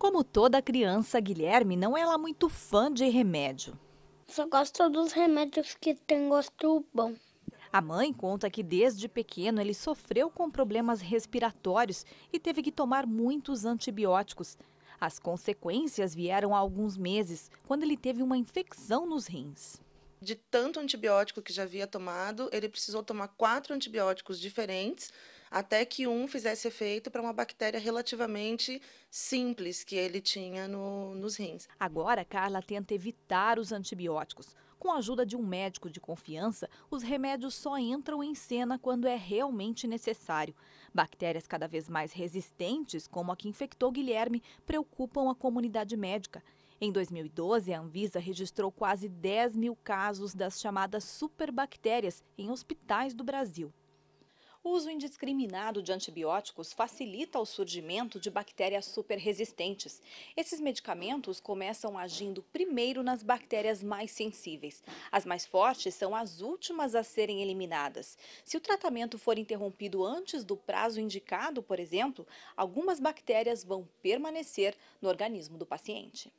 Como toda criança, Guilherme não é muito fã de remédio. Só gosto dos remédios que têm gosto bom. A mãe conta que desde pequeno ele sofreu com problemas respiratórios e teve que tomar muitos antibióticos. As consequências vieram há alguns meses, quando ele teve uma infecção nos rins. De tanto antibiótico que já havia tomado, ele precisou tomar quatro antibióticos diferentes até que um fizesse efeito para uma bactéria relativamente simples que ele tinha no, nos rins. Agora, Carla tenta evitar os antibióticos. Com a ajuda de um médico de confiança, os remédios só entram em cena quando é realmente necessário. Bactérias cada vez mais resistentes, como a que infectou Guilherme, preocupam a comunidade médica. Em 2012, a Anvisa registrou quase 10 mil casos das chamadas superbactérias em hospitais do Brasil. O uso indiscriminado de antibióticos facilita o surgimento de bactérias super-resistentes. Esses medicamentos começam agindo primeiro nas bactérias mais sensíveis. As mais fortes são as últimas a serem eliminadas. Se o tratamento for interrompido antes do prazo indicado, por exemplo, algumas bactérias vão permanecer no organismo do paciente.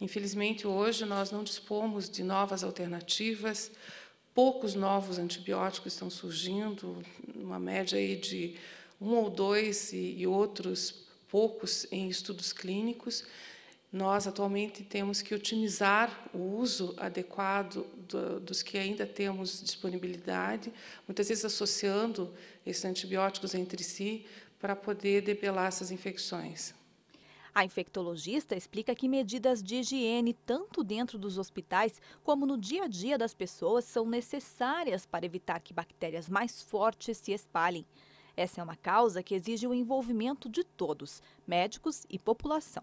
Infelizmente, hoje nós não dispomos de novas alternativas poucos novos antibióticos estão surgindo, uma média aí de um ou dois e, e outros poucos em estudos clínicos. Nós atualmente temos que otimizar o uso adequado do, dos que ainda temos disponibilidade, muitas vezes associando esses antibióticos entre si para poder debelar essas infecções. A infectologista explica que medidas de higiene, tanto dentro dos hospitais como no dia a dia das pessoas, são necessárias para evitar que bactérias mais fortes se espalhem. Essa é uma causa que exige o envolvimento de todos, médicos e população.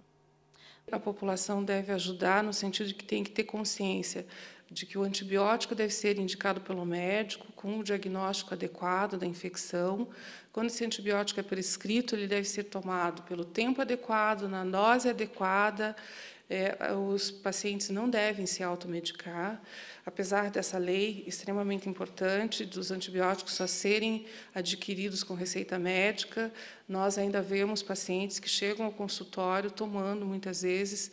A população deve ajudar no sentido de que tem que ter consciência de que o antibiótico deve ser indicado pelo médico com o diagnóstico adequado da infecção. Quando esse antibiótico é prescrito, ele deve ser tomado pelo tempo adequado, na dose adequada. É, os pacientes não devem se automedicar, apesar dessa lei extremamente importante dos antibióticos só serem adquiridos com receita médica. Nós ainda vemos pacientes que chegam ao consultório tomando muitas vezes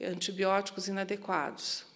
antibióticos inadequados.